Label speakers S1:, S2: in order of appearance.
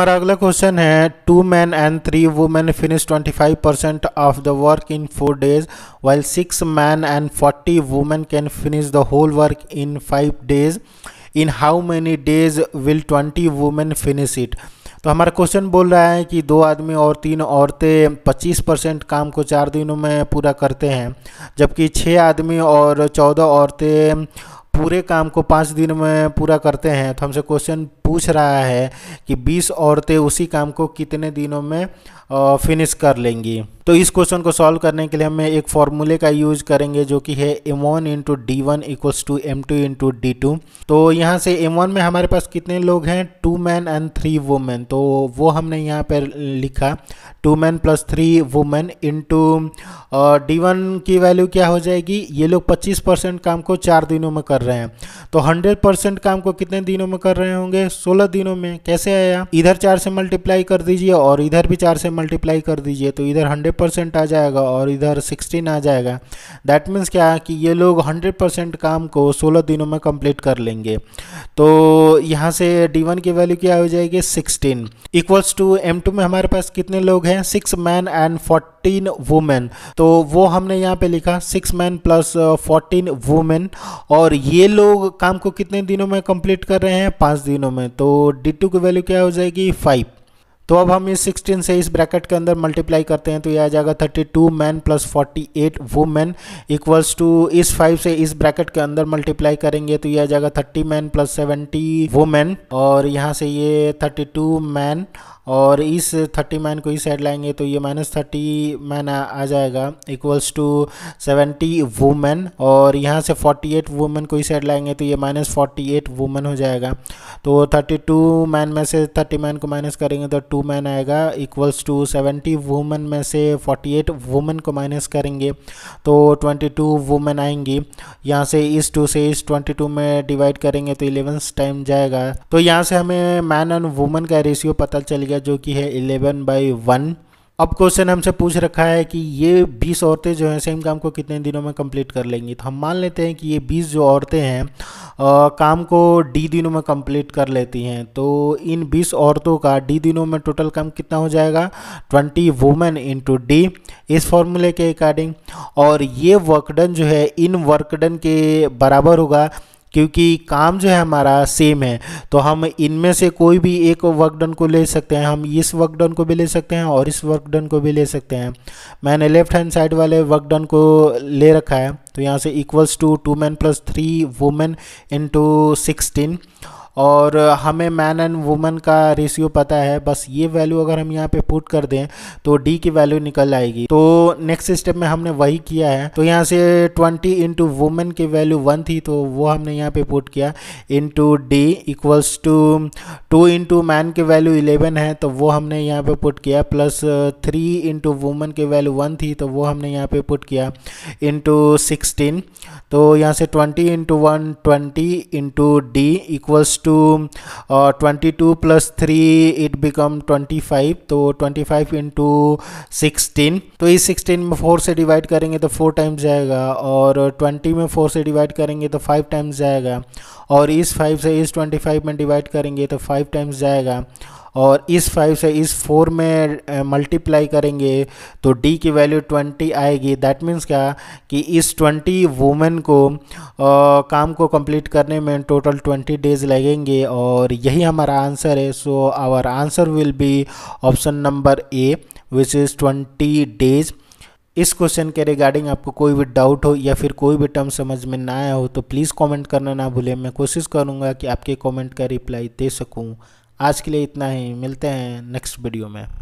S1: हमारा अगला क्वेश्चन है two man and three women finish 25 percent of the work in four days while six man and 40 women can finish the whole work in five days in how many days will 20 women finish it तो हमारा question बोल रहा है कि दो आदमी और तीन औरतें 25 परसेंट काम को चार दिनों में पूरा करते हैं जबकि छः आदमी और चौदह औरतें पूरे काम को पाँच दिन में पूरा करते हैं तो हमसे क्वेश्चन पूछ रहा है कि 20 औरतें उसी काम को कितने दिनों में फिनिश कर लेंगी तो इस क्वेश्चन को सॉल्व करने के लिए हमें एक फॉर्मूले का यूज करेंगे जो कि है M one into D one equals to M two into D two तो यहाँ से एम वन में हमारे पास कितने लोग हैं two man and three women तो वो हमने यहाँ पर लिखा two man plus three women into D one की वैल्यू क्या हो जाएगी ये लोग पच्चीस परसेंट काम को चार दिनों में कर रहे हैं तो हंड्रेड परसेंट काम को कितने दिनों में कर रहे होंगे सोलह दिनों में कैसे आया इधर चार से मल्टीप्लाई कर दीजिए और इधर भी चार से मल्टीप्लाई कर दीजिए तो इधर हंड्रेड परसेंट आ जाएगा और इधर सिक्सटीन आ जाएगा दैट मीन्स क्या कि ये लोग हंड्रेड परसेंट काम को सोलह दिनों में कंप्लीट कर लेंगे तो यहाँ से डी वन की वैल्यू क्या हो जाएगी sixteen equals to M two में हमारे पास कितने लोग हैं six man and forty fourteen women तो वो हमने यहाँ पे लिखा six man plus fourteen women और ये लोग काम को कितने दिनों में कंप्लीट कर रहे हैं पाँच दिनों में तो डी टू की वैल्यू क्या हो जाएगी फाइव तो अब हम इस 16 से इस ब्रैकेट के अंदर मल्टीप्लाई करते हैं तो ये आ जाएगा 32 two man plus 48 women equals to इस 5 से इस ब्रैकेट के अंदर मल्टीप्लाई करेंगे तो ये आ जाएगा 30 मैन प्लस सेवेंटी वुमेन और यहाँ से ये 32 टू मैन और इस थर्टी मैन को इस साइड लाएंगे तो ये माइनस थर्टी मैन आ जाएगा इक्वल्स टू सेवेंटी वुमेन और यहाँ से फोर्टी एट वुमेन को इस साइड लाएंगे तो ये माइनस फोर्टी एट वुमेन हो जाएगा तो थर्टी टू मैन में से थर्टी मैन को माइनस करेंगे तो टू मैन आएगा इक्वल्स टू सेवेंटी वुमेन में से फोर्टी एट वुमेन को माइनस करेंगे तो ट्वेंटी टू वुमेन आएंगी यहाँ से इस टू से इस ट्वेंटी टू में डिवाइड करेंगे तो इलेवन टाइम जाएगा तो यहाँ से हमें मैन एंड वुमेन का रेशियो पता चल गया जाएगा जो कि है इलेवन बाई वन अब क्वेश्चन हमसे पूछ रखा है कि ये 20 औरतें जो हैं सेम काम को कितने दिनों में कंप्लीट कर लेंगी तो हम मान लेते हैं कि ये 20 जो औरतें हैं आ, काम को डी दिनों में कंप्लीट कर लेती हैं तो इन 20 औरतों का डी दिनों में टोटल काम कितना हो जाएगा 20 वुमेन इंटू डी इस फॉर्मूले के अकॉर्डिंग और ये वर्कडन जो है इन वर्कडन के बराबर होगा क्योंकि काम जो है हमारा सेम है तो हम इनमें से कोई भी एक वर्क डन को ले सकते हैं हम इस वर्क डन को भी ले सकते हैं और इस वर्क डन को भी ले सकते हैं मैंने लेफ्ट हैंड साइड वाले वर्क डन को ले रखा है तो यहाँ से equals to two man plus three women into sixteen और हमें मैन एंड वुमेन का रेशियो पता है बस ये वैल्यू अगर हम यहाँ पे पुट कर दें तो डी की वैल्यू निकल आएगी तो नेक्स्ट स्टेप में हमने वही किया है तो यहाँ से ट्वेंटी इंटू वुमेन की वैल्यू वन थी तो वो हमने यहाँ पे पुट किया into D equals to two into man की वैल्यू इलेवन है तो वो हमने यहाँ पे पुट किया प्लस थ्री इंटू वुमेन की वैल्यू वन थी तो वो हमने यहाँ पे पुट किया इंटू सिक्सटीन तो यहाँ से twenty into one twenty into D equals to uh, 22 plus three it become 25 तो 25 इंटू सिक्सटीन तो इस 16 में 4 से डिवाइड करेंगे तो 4 टाइम्स जाएगा और 20 में 4 से डिवाइड करेंगे तो 5 टाइम्स जाएगा और इस 5 से इस 25 में डिवाइड करेंगे तो 5 टाइम्स जाएगा और इस फाइव से इस फोर में मल्टीप्लाई करेंगे तो डी की वैल्यू ट्वेंटी आएगी दैट मीन्स क्या कि इस ट्वेंटी वुमेन को आ, काम को कंप्लीट करने में टोटल ट्वेंटी डेज लगेंगे और यही हमारा आंसर है so our answer will be option number A which is twenty days इस क्वेश्चन के रिगार्डिंग आपको कोई भी डाउट हो या फिर कोई भी टर्म समझ में ना आया हो तो प्लीज़ कमेंट करना ना भूलें मैं कोशिश करूँगा कि आपके कमेंट का रिप्लाई दे सकूँ आज के लिए इतना ही मिलते हैं नेक्स्ट वीडियो में